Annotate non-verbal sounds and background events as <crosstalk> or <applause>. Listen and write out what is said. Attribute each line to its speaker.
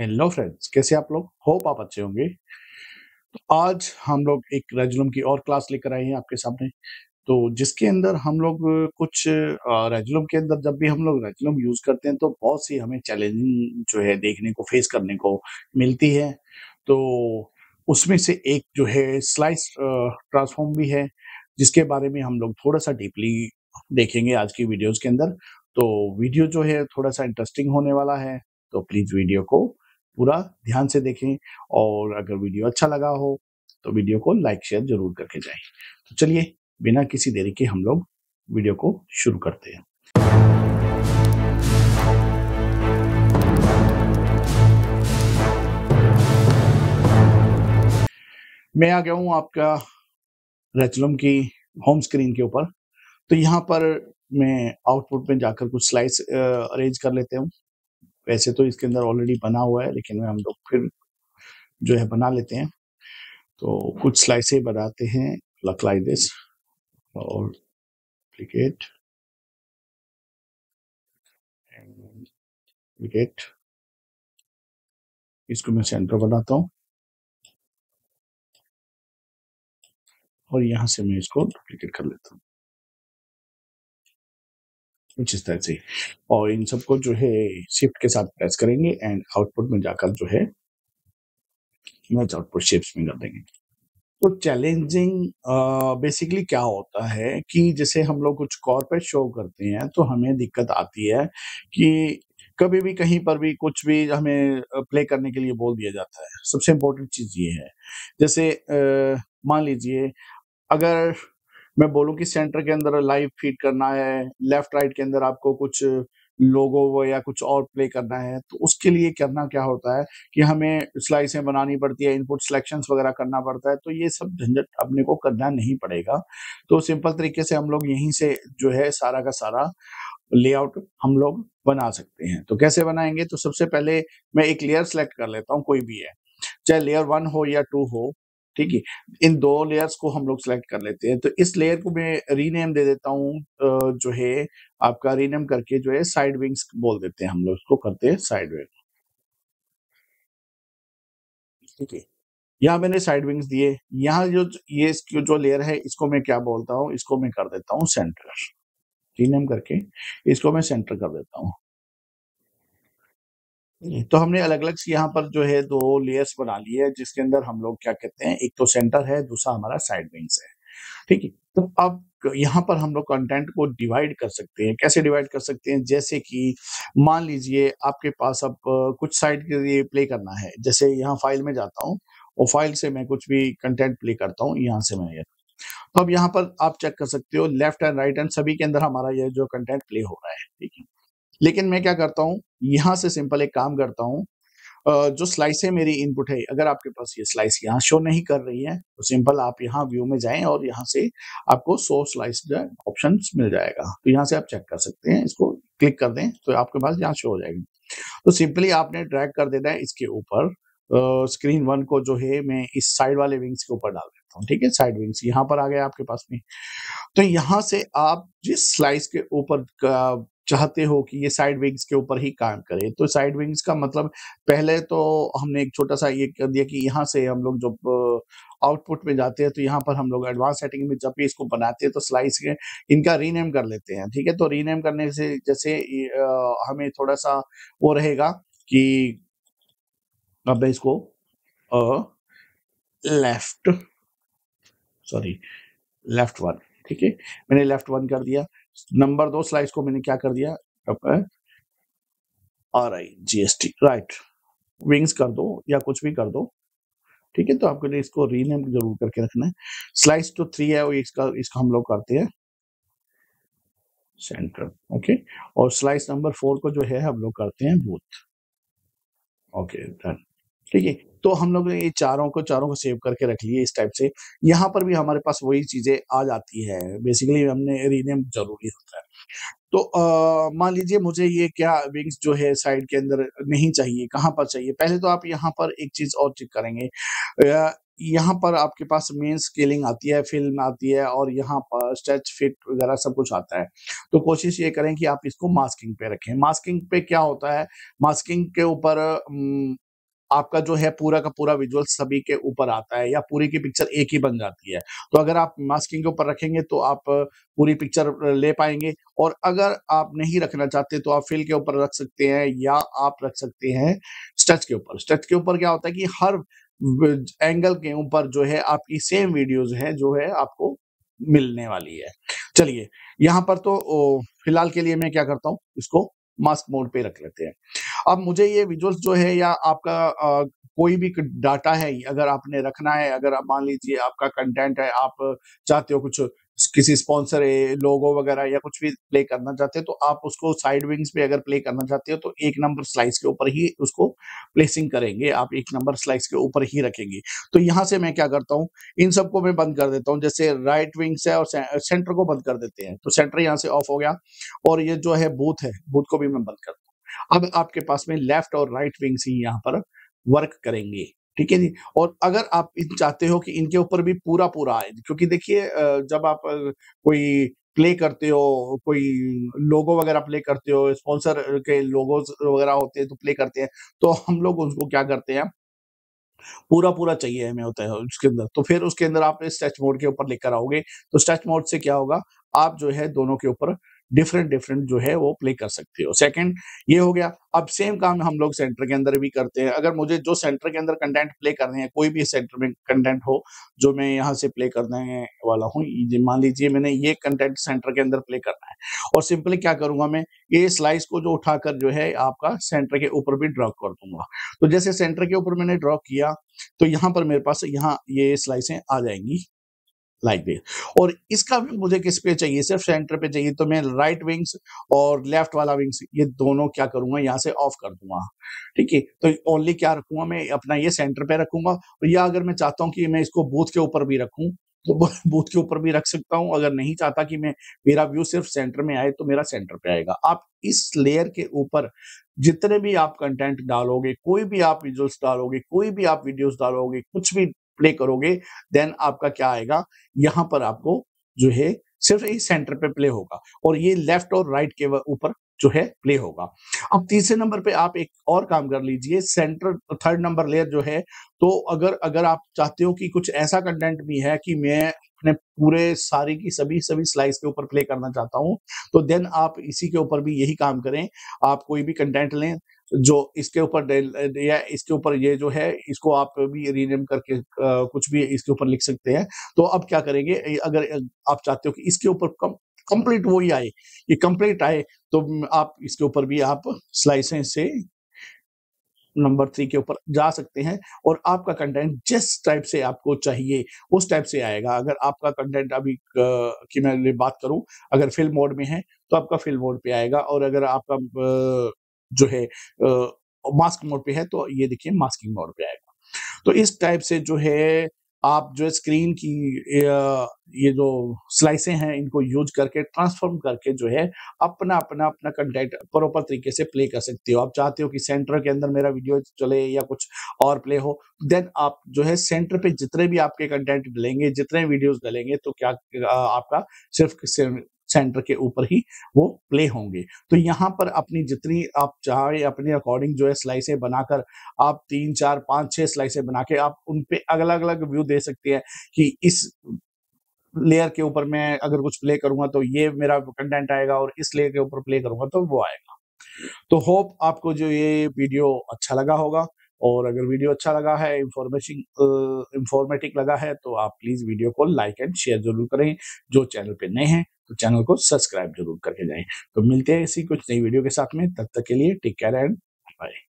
Speaker 1: hello friends कैसे आप लोग होप आप अच्छे होंगे आज हम लोग एक रेजुलम की और क्लास लेकर आए हैं आपके सामने तो जिसके अंदर हम लोग कुछ रेजुलम के अंदर जब भी हम लोग रेजुलम यूज करते हैं तो बहुत सी हमें चैलेंजिंग जो है देखने को फेस करने को मिलती है तो उसमें से एक जो है स्लाइस ट्रांसफॉर्म भी है जिसके बारे में हम लोग थोड़ा सा डीपली देखेंगे आज की वीडियोज के अंदर तो वीडियो जो है थोड़ा सा इंटरेस्टिंग होने वाला है तो प्लीज वीडियो को पूरा ध्यान से देखें और अगर वीडियो अच्छा लगा हो तो वीडियो को लाइक शेयर जरूर करके जाएं तो चलिए बिना किसी देरी के हम लोग वीडियो को शुरू करते हैं मैं आ गया हूं आपका रेचलम की होम स्क्रीन के ऊपर तो यहां पर मैं आउटपुट में जाकर कुछ स्लाइड्स अरेंज कर लेते हूँ वैसे तो इसके अंदर ऑलरेडी बना हुआ है लेकिन हम लोग फिर जो है बना लेते हैं तो कुछ स्लाइसे बनाते हैं लक लाइक दिस और क्रिकेट क्रिकेट इसको मैं सेंटर बनाता हूँ और यहां से मैं इसको डुप्लीकेट कर लेता हूँ कुछ इस तरह से और इन सबको जो है शिफ्ट के साथ प्रेस करेंगे एंड आउटपुट में जाकर जो है मैच आउटपुट शेप्स में कर देंगे तो चैलेंजिंग बेसिकली क्या होता है कि जैसे हम लोग कुछ कॉर्पोरेट शो करते हैं तो हमें दिक्कत आती है कि कभी भी कहीं पर भी कुछ भी हमें प्ले करने के लिए बोल दिया जाता है सबसे इम्पोर्टेंट चीज ये है जैसे मान लीजिए अगर मैं बोलूँ कि सेंटर के अंदर लाइव फीड करना है लेफ्ट राइट के अंदर आपको कुछ लोगो या कुछ और प्ले करना है तो उसके लिए करना क्या होता है कि हमें स्लाइसें बनानी पड़ती है इनपुट सिलेक्शन वगैरह करना पड़ता है तो ये सब झंझट अपने को करना नहीं पड़ेगा तो सिंपल तरीके से हम लोग यहीं से जो है सारा का सारा लेआउट हम लोग बना सकते हैं तो कैसे बनाएंगे तो सबसे पहले मैं एक लेयर सेलेक्ट कर लेता हूँ कोई भी है चाहे लेयर वन हो या टू हो ठीक है इन दो लेयर्स को हम लोग सेलेक्ट कर लेते हैं तो इस लेयर को मैं रीनेम दे देता हूँ जो है आपका रीनेम करके जो है साइड विंग्स बोल देते हैं हम लोग इसको करते हैं साइड विंग ठीक है यहाँ मैंने साइड विंग्स दिए यहाँ जो ये इसकी जो लेयर है इसको मैं क्या बोलता हूँ इसको मैं कर देता हूँ सेंटर रीनेम करके इसको मैं सेंटर कर देता हूँ तो हमने अलग अलग से यहाँ पर जो है दो लेयर्स बना लिए है जिसके अंदर हम लोग क्या कहते हैं एक तो सेंटर है दूसरा हमारा साइड विंग्स है ठीक है तो अब यहाँ पर हम लोग कंटेंट को डिवाइड कर सकते हैं कैसे डिवाइड कर सकते हैं जैसे कि मान लीजिए आपके पास अब कुछ साइड के लिए प्ले करना है जैसे यहाँ फाइल में जाता हूँ और फाइल से मैं कुछ भी कंटेंट प्ले करता हूँ यहाँ से मैं तो अब यहाँ पर आप चेक कर सकते हो लेफ्ट एंड राइट एंड सभी के अंदर हमारा यह जो कंटेंट प्ले हो रहा है ठीक है लेकिन मैं क्या करता हूँ यहाँ से सिंपल एक काम करता हूँ जो है मेरी इनपुट है अगर आपके पास ये स्लाइस यहाँ शो नहीं कर रही है तो सिंपल आप यहाँ व्यू में जाएं और यहाँ से आपको सो स्लाइस जो है ऑप्शन मिल जाएगा तो यहाँ से आप चेक कर सकते हैं इसको क्लिक कर दें तो आपके पास यहाँ शो हो जाएगी तो सिंपली आपने ड्रैग कर देना है इसके ऊपर स्क्रीन वन को जो है मैं इस साइड वाले विंग्स के ऊपर डाल सकता हूँ ठीक है साइड विंग्स यहाँ पर आ गए आपके पास में तो यहाँ से आप जिस स्लाइस के ऊपर चाहते हो कि ये साइड विंग्स के ऊपर ही काम करे तो साइड विंग्स का मतलब पहले तो हमने एक छोटा सा ये कर दिया कि यहाँ से हम लोग जब आउटपुट में जाते हैं तो यहाँ पर हम लोग एडवांस सेटिंग में जब भी इसको बनाते हैं तो स्लाइस के इनका रीनेम कर लेते हैं ठीक है तो रीनेम करने से जैसे हमें थोड़ा सा वो रहेगा कि अब इसको लेफ्ट सॉरी लेफ्ट वन ठीक है मैंने लेफ्ट वन कर दिया नंबर दो स्लाइस को मैंने क्या कर दिया R I GST right wings कर दो या कुछ भी कर दो ठीक है तो आपके लिए इसको रीनेम जरूर करके रखना है स्लाइस जो थ्री है वो इसका इसका हम लोग करते हैं सेंटर ओके और स्लाइस नंबर फोर को जो है हम लोग करते हैं बूथ ओके डन ठीक है तो हम लोग ने ये चारों को चारों को सेव करके रख लिए इस टाइप से यहाँ पर भी हमारे पास वही चीजें आ जाती है बेसिकली हमने रीनेम जरूरी होता है तो मान लीजिए मुझे ये क्या विंग्स जो है साइड के अंदर नहीं चाहिए कहाँ पर चाहिए पहले तो आप यहाँ पर एक चीज और चेक करेंगे यहाँ पर आपके पास मेन स्केलिंग आती है फिल्म आती है और यहाँ पर स्ट्रेच फिट वगैरह सब कुछ आता है तो कोशिश ये करें कि आप इसको मास्किंग पे रखें मास्किंग पे क्या होता है मास्किंग के ऊपर आपका जो है पूरा का पूरा विजुअल सभी के ऊपर आता है या पूरी की पिक्चर एक ही बन जाती है तो अगर आप मास्किंग के ऊपर रखेंगे तो आप पूरी पिक्चर ले पाएंगे और अगर आप नहीं रखना चाहते तो आप फिल के ऊपर रख सकते हैं या आप रख सकते हैं स्टच के ऊपर स्टच के ऊपर क्या होता है कि हर एंगल के ऊपर जो है आपकी सेम वीडियोज है जो है आपको मिलने वाली है चलिए यहाँ पर तो फिलहाल के लिए मैं क्या करता हूँ इसको मास्क मोड पे रख लेते हैं अब मुझे ये विजुअल्स जो है या आपका आ, कोई भी डाटा है अगर आपने रखना है अगर आप मान लीजिए आपका कंटेंट है आप चाहते हो कुछ किसी स्पॉन्सर है लोगो वगैरह या कुछ भी प्ले करना चाहते हो तो आप उसको साइड विंग्स पे अगर प्ले करना चाहते हो तो एक नंबर स्लाइस के ऊपर ही उसको प्लेसिंग करेंगे आप एक नंबर स्लाइस के ऊपर ही रखेंगे तो यहाँ से मैं क्या करता हूँ इन सबको मैं बंद कर देता हूँ जैसे राइट विंग्स है और सेंटर को बंद कर देते हैं तो सेंटर यहाँ से ऑफ हो गया और ये जो है बूथ है बूथ को भी मैं बंद करता हूँ अब आपके पास में लेफ्ट और राइट विंग्स ही यहाँ पर वर्क करेंगे ठीक है जी और अगर आप इन चाहते हो कि इनके ऊपर भी पूरा पूरा आए क्योंकि देखिए जब आप कोई प्ले करते हो कोई लोगो वगैरह प्ले करते हो स्पॉन्सर के लोगो वगैरह होते हैं तो प्ले करते हैं तो हम लोग उनको क्या करते हैं पूरा पूरा चाहिए हमें होता है उसके अंदर तो फिर उसके अंदर आप स्ट्रेच मोड के ऊपर लेकर आओगे तो स्ट्रेच मोड से क्या होगा आप जो है दोनों के ऊपर डिफरेंट डिफरेंट जो है वो प्ले कर सकते हो सेकंड ये हो गया अब सेम काम हम लोग सेंटर के अंदर भी करते हैं अगर मुझे जो सेंटर के अंदर कंटेंट प्ले करने हैं कोई भी सेंटर में कंटेंट हो जो मैं यहाँ से प्ले करने वाला हूँ मान लीजिए मैंने ये कंटेंट सेंटर के अंदर प्ले करना है और सिंपली क्या करूंगा मैं ये स्लाइस को जो उठाकर जो है आपका सेंटर के ऊपर भी ड्रॉ कर दूंगा तो जैसे सेंटर के ऊपर मैंने ड्रॉ किया तो यहाँ पर मेरे पास यहाँ ये स्लाइसें आ जाएंगी लाइक दिस और इसका भी मुझे किस पे चाहिए सिर्फ सेंटर पे चाहिए तो मैं राइट विंग्स और लेफ्ट वाला विंग्स ये दोनों क्या करूंगा यहाँ से ऑफ कर दूंगा ठीक है तो ओनली क्या रखूंगा मैं अपना ये सेंटर पे रखूंगा और या अगर मैं चाहता हूँ कि मैं इसको बूथ के ऊपर भी रखूँ तो बूथ <laughs> के ऊपर भी रख सकता हूँ अगर नहीं चाहता कि मैं मेरा व्यू सिर्फ सेंटर में आए तो मेरा सेंटर पे आएगा आप इस लेयर के ऊपर जितने भी आप कंटेंट डालोगे कोई भी आप विजुअल्स डालोगे कोई भी आप वीडियोस डालोगे कुछ भी प्ले करोगे देन आपका क्या आएगा यहाँ पर आपको जो है सिर्फ इस सेंटर पे प्ले होगा और ये लेफ्ट और राइट के ऊपर जो है प्ले होगा अब तीसरे नंबर पे आप एक और काम कर लीजिए सेंटर थर्ड नंबर लेयर जो है तो अगर अगर आप चाहते हो कि कुछ ऐसा कंटेंट भी है कि मैं अपने पूरे सारी की सभी सभी स्लाइस के ऊपर प्ले करना चाहता हूं तो देन आप इसी के ऊपर भी यही काम करें आप कोई भी कंटेंट लें जो इसके ऊपर या इसके ऊपर ये जो है इसको आप भी रीनेम करके कुछ भी इसके ऊपर लिख सकते हैं तो अब क्या करेंगे अगर आप चाहते हो कि इसके ऊपर कम कंप्लीट वही आए ये कंप्लीट आए तो आप इसके ऊपर भी आप स्लाइसें से नंबर थ्री के ऊपर जा सकते हैं और आपका कंटेंट जिस टाइप से आपको चाहिए उस टाइप से आएगा अगर आपका कंटेंट अभी की मैं बात करूं अगर फिल्म मोड में है तो आपका फिल्म मोड पे आएगा और अगर आपका जो है मास्क मोड पे है तो ये देखिए मास्किंग मोड पे आएगा तो इस टाइप से जो है आप जो स्क्रीन की ये जो स्लाइसें हैं इनको यूज करके ट्रांसफॉर्म करके जो है अपना अपना अपना कंटेंट प्रॉपर तरीके से प्ले कर सकते हो आप चाहते हो कि सेंटर के अंदर मेरा वीडियो चले या कुछ और प्ले हो देन आप जो है सेंटर पे जितने भी आपके कंटेंट डलेंगे जितने वीडियोस डलेंगे तो क्या आपका सिर्फ सेंटर के ऊपर ही वो प्ले होंगे तो यहाँ पर अपनी जितनी आप चाहे अपने अकॉर्डिंग जो है स्लाइसें बनाकर आप तीन चार पाँच छः स्लाइसें बना के आप उन अलग अलग व्यू दे सकते हैं कि इस लेयर के ऊपर मैं अगर कुछ प्ले करूंगा तो ये मेरा कंटेंट आएगा और इस लेयर के ऊपर प्ले करूंगा तो वो आएगा तो होप आपको जो ये वीडियो अच्छा लगा होगा और अगर वीडियो अच्छा लगा है इंफॉर्मेशन इंफॉर्मेटिव लगा है तो आप प्लीज़ वीडियो को लाइक एंड शेयर जरूर करें जो चैनल पे नए हैं तो चैनल को सब्सक्राइब जरूर करके जाएं तो मिलते हैं इसी कुछ नई वीडियो के साथ में तब तक के लिए टेक केयर एंड बाय